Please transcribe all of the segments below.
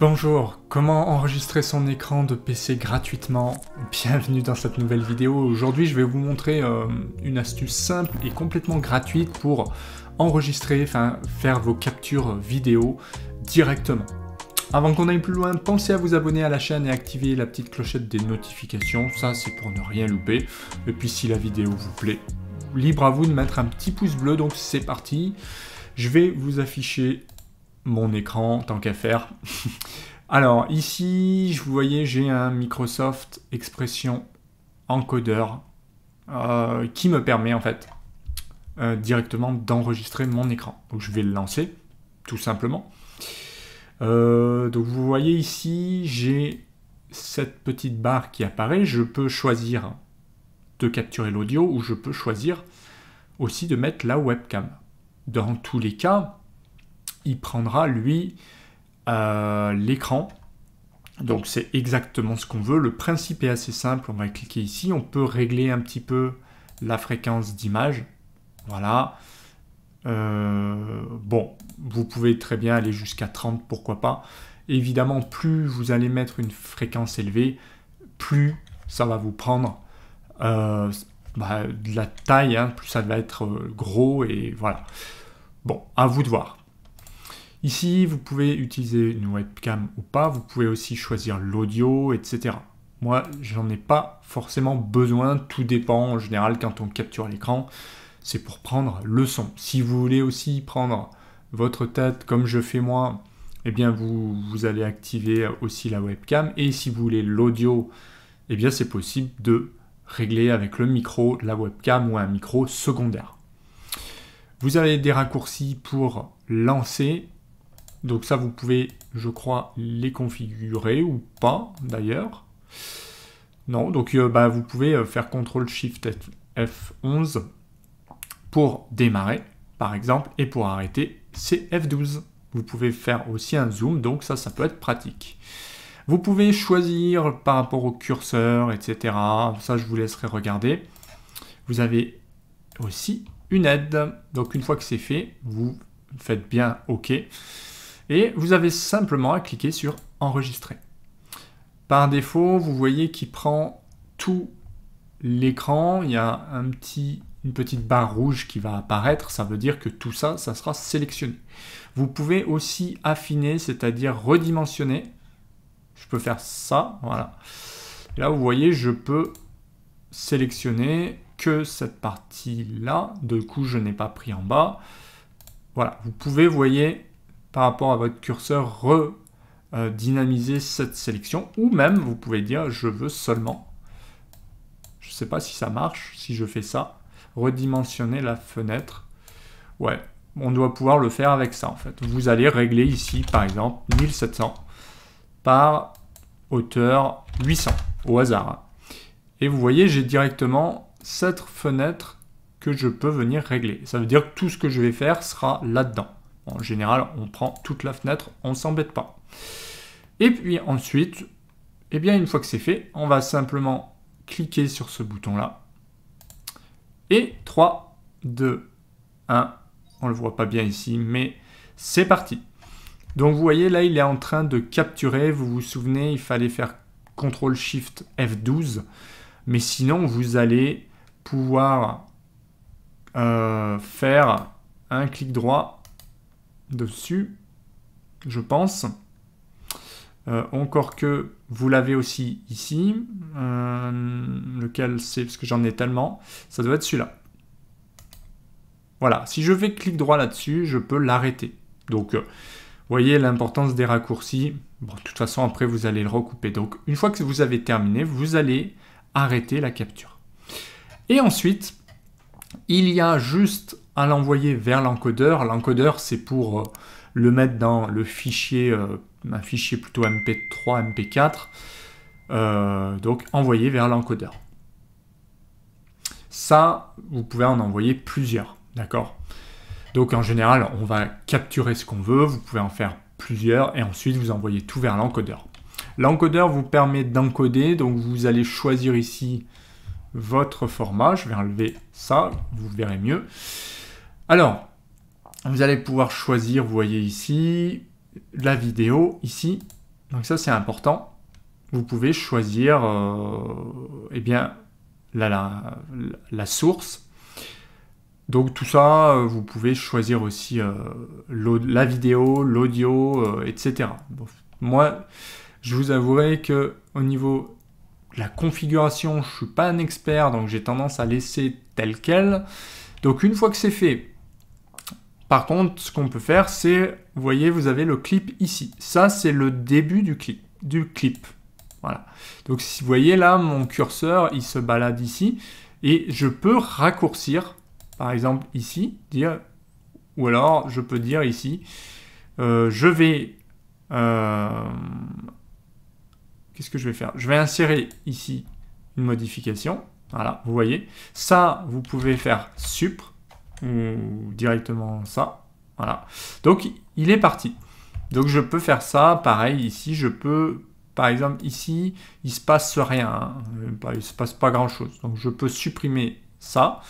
Bonjour, comment enregistrer son écran de PC gratuitement Bienvenue dans cette nouvelle vidéo. Aujourd'hui, je vais vous montrer euh, une astuce simple et complètement gratuite pour enregistrer, enfin faire vos captures vidéo directement. Avant qu'on aille plus loin, pensez à vous abonner à la chaîne et activer la petite clochette des notifications. Ça, c'est pour ne rien louper. Et puis, si la vidéo vous plaît, libre à vous de mettre un petit pouce bleu. Donc, c'est parti. Je vais vous afficher mon écran, tant qu'à faire. Alors ici, je vous voyez, j'ai un Microsoft Expression encodeur euh, qui me permet en fait euh, directement d'enregistrer mon écran. Donc je vais le lancer, tout simplement. Euh, donc vous voyez ici, j'ai cette petite barre qui apparaît. Je peux choisir de capturer l'audio ou je peux choisir aussi de mettre la webcam. Dans tous les cas, il prendra, lui, euh, l'écran. Donc c'est exactement ce qu'on veut. Le principe est assez simple. On va cliquer ici. On peut régler un petit peu la fréquence d'image. Voilà. Euh, bon, vous pouvez très bien aller jusqu'à 30, pourquoi pas. Évidemment, plus vous allez mettre une fréquence élevée, plus ça va vous prendre euh, bah, de la taille, hein. plus ça va être gros et voilà. Bon, à vous de voir. Ici, vous pouvez utiliser une webcam ou pas, vous pouvez aussi choisir l'audio, etc. Moi, n'en ai pas forcément besoin, tout dépend en général quand on capture l'écran, c'est pour prendre le son. Si vous voulez aussi prendre votre tête comme je fais moi, eh bien vous, allez activer aussi la webcam et si vous voulez l'audio, eh bien c'est possible de régler avec le micro, la webcam ou un micro secondaire. Vous avez des raccourcis pour lancer donc ça, vous pouvez, je crois, les configurer ou pas, d'ailleurs. Non, donc euh, bah, vous pouvez euh, faire CTRL SHIFT F11 pour démarrer, par exemple, et pour arrêter, c'est F12. Vous pouvez faire aussi un zoom, donc ça, ça peut être pratique. Vous pouvez choisir par rapport au curseur, etc. Ça, je vous laisserai regarder. Vous avez aussi une aide. Donc, une fois que c'est fait, vous faites bien OK. Et vous avez simplement à cliquer sur enregistrer. Par défaut, vous voyez qu'il prend tout l'écran. Il y a un petit, une petite barre rouge qui va apparaître. Ça veut dire que tout ça, ça sera sélectionné. Vous pouvez aussi affiner, c'est-à-dire redimensionner. Je peux faire ça, voilà. là, vous voyez, je peux sélectionner que cette partie-là. De coup, je n'ai pas pris en bas. Voilà, vous pouvez, vous voyez, par rapport à votre curseur redynamiser cette sélection ou même vous pouvez dire je veux seulement je ne sais pas si ça marche si je fais ça redimensionner la fenêtre ouais on doit pouvoir le faire avec ça en fait vous allez régler ici par exemple 1700 par hauteur 800 au hasard et vous voyez j'ai directement cette fenêtre que je peux venir régler ça veut dire que tout ce que je vais faire sera là dedans en général, on prend toute la fenêtre, on ne s'embête pas. Et puis ensuite, eh bien, une fois que c'est fait, on va simplement cliquer sur ce bouton-là. Et 3, 2, 1, on ne le voit pas bien ici, mais c'est parti. Donc vous voyez là, il est en train de capturer, vous vous souvenez, il fallait faire CTRL SHIFT F12, mais sinon vous allez pouvoir euh, faire un clic droit dessus, je pense. Euh, encore que vous l'avez aussi ici, euh, lequel c'est parce que j'en ai tellement, ça doit être celui-là. Voilà, si je fais clic droit là-dessus, je peux l'arrêter. Donc, euh, voyez l'importance des raccourcis. Bon, de toute façon, après, vous allez le recouper. Donc, une fois que vous avez terminé, vous allez arrêter la capture. Et ensuite, il y a juste l'envoyer vers l'encodeur. L'encodeur, c'est pour euh, le mettre dans le fichier, euh, un fichier plutôt MP3, MP4. Euh, donc envoyer vers l'encodeur. Ça, vous pouvez en envoyer plusieurs, d'accord Donc en général, on va capturer ce qu'on veut, vous pouvez en faire plusieurs et ensuite vous envoyez tout vers l'encodeur. L'encodeur vous permet d'encoder, donc vous allez choisir ici votre format, je vais enlever ça, vous verrez mieux. Alors, vous allez pouvoir choisir, vous voyez ici, la vidéo, ici. Donc ça, c'est important. Vous pouvez choisir euh, eh bien, la, source. Donc tout ça, euh, vous pouvez choisir aussi euh, la vidéo, l'audio, etc. moi, je vous avouerai que au niveau la configuration, je ne suis pas un expert, donc j'ai tendance à laisser tel quel. Donc une fois que c'est fait, par contre, ce qu'on peut faire, c'est, vous voyez, vous avez le clip ici. Ça, c'est le début du clip. Du clip. Voilà. Donc, si vous voyez là, mon curseur, il se balade ici. Et je peux raccourcir, par exemple, ici, dire, ou alors je peux dire ici, euh, je vais... Euh, qu'est-ce que je vais faire Je vais insérer ici une modification. Voilà, vous voyez. Ça, vous pouvez faire supre ou directement ça. Voilà. Donc il est parti. Donc je peux faire ça, pareil ici, je peux, par exemple ici, il se passe rien, hein. euh, il se passe pas grand chose. Donc je peux supprimer ça.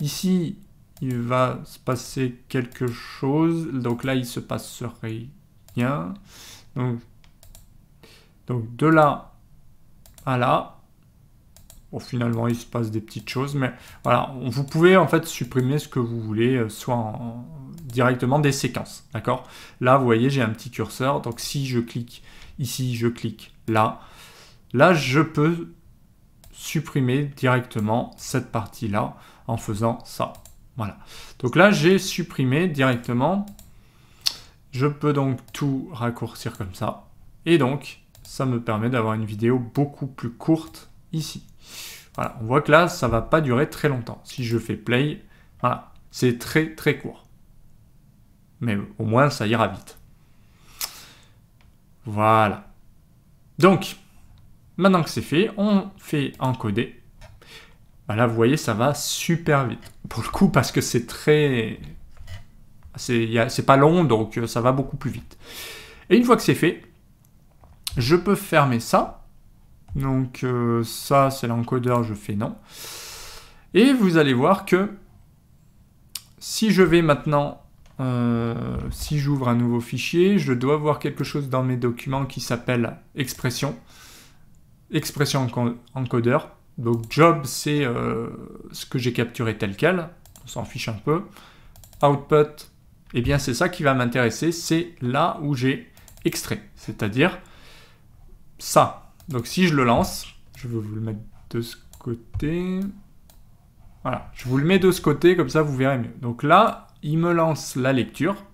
Ici, il va se passer quelque chose. Donc là, il se passe rien. Donc, donc de là à là, Bon, finalement, il se passe des petites choses, mais voilà, vous pouvez en fait supprimer ce que vous voulez, euh, soit directement des séquences, d'accord Là, vous voyez, j'ai un petit curseur, donc si je clique ici, je clique là, là, je peux supprimer directement cette partie-là en faisant ça, voilà. Donc là, j'ai supprimé directement, je peux donc tout raccourcir comme ça, et donc, ça me permet d'avoir une vidéo beaucoup plus courte ici. Voilà, on voit que là, ça ne va pas durer très longtemps. Si je fais play, voilà, c'est très très court. Mais au moins, ça ira vite. Voilà. Donc, maintenant que c'est fait, on fait encoder. Bah là, vous voyez, ça va super vite. Pour le coup, parce que c'est très... C'est pas long, donc euh, ça va beaucoup plus vite. Et une fois que c'est fait, je peux fermer ça. Donc euh, ça, c'est l'encodeur, je fais non. Et vous allez voir que si je vais maintenant, euh, si j'ouvre un nouveau fichier, je dois voir quelque chose dans mes documents qui s'appelle expression, expression encodeur. Donc job, c'est euh, ce que j'ai capturé tel quel, on s'en fiche un peu. Output, eh bien c'est ça qui va m'intéresser, c'est là où j'ai extrait, c'est-à-dire ça, donc si je le lance, je vais vous le mettre de ce côté. Voilà, je vous le mets de ce côté, comme ça vous verrez mieux. Donc là, il me lance la lecture.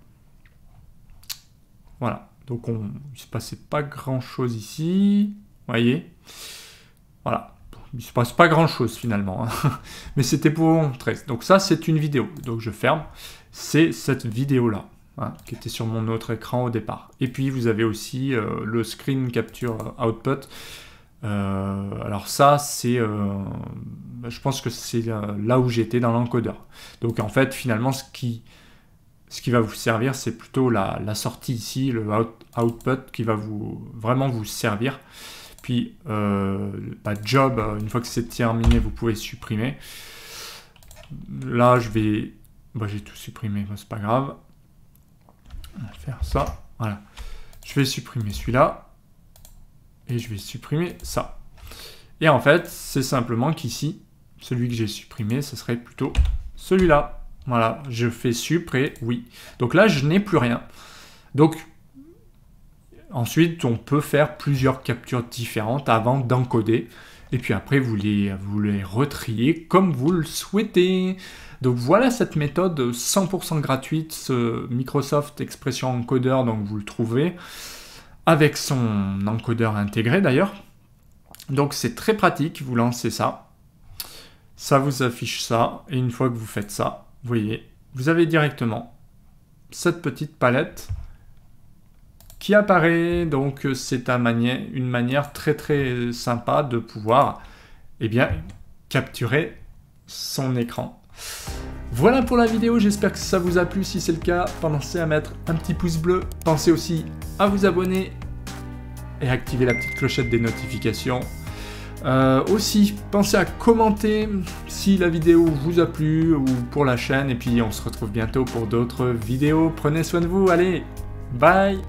Voilà, donc on, il ne se passait pas grand-chose ici. voyez Voilà, il ne se passe pas grand-chose finalement. Hein. Mais c'était pour vous montrer. Donc ça, c'est une vidéo. Donc je ferme. C'est cette vidéo-là qui était sur mon autre écran au départ. Et puis vous avez aussi euh, le screen capture euh, output. Euh, alors ça, c'est, bah, je pense que c'est là où j'étais dans l'encodeur. Donc en fait, finalement, ce qui, ce qui va vous servir, c'est plutôt la, sortie ici, le output qui va vous vraiment vous servir. Puis bah, job, une fois que c'est terminé, vous pouvez supprimer. Là, je vais, bah, j'ai tout supprimé, c'est pas grave. On va faire ça. Voilà. Je vais supprimer celui-là. Et je vais supprimer ça. Et en fait, c'est simplement qu'ici, celui que j'ai supprimé, ce serait plutôt celui-là. Voilà, je fais supprimer, oui. Donc là, je n'ai plus rien. Donc, ensuite, on peut faire plusieurs captures différentes avant d'encoder. Et puis après, vous les, vous les retriez comme vous le souhaitez. Donc voilà cette méthode 100% gratuite, ce Microsoft Expression Encoder, donc vous le trouvez, avec son encodeur intégré d'ailleurs. Donc c'est très pratique, vous lancez ça, ça vous affiche ça, et une fois que vous faites ça, vous voyez, vous avez directement cette petite palette qui apparaît. Donc c'est une manière très très sympa de pouvoir eh bien, capturer son écran. Voilà pour la vidéo, j'espère que ça vous a plu. Si c'est le cas, pensez à mettre un petit pouce bleu. Pensez aussi à vous abonner et activer la petite clochette des notifications. Euh, aussi, pensez à commenter si la vidéo vous a plu ou pour la chaîne. Et puis, on se retrouve bientôt pour d'autres vidéos. Prenez soin de vous. Allez, bye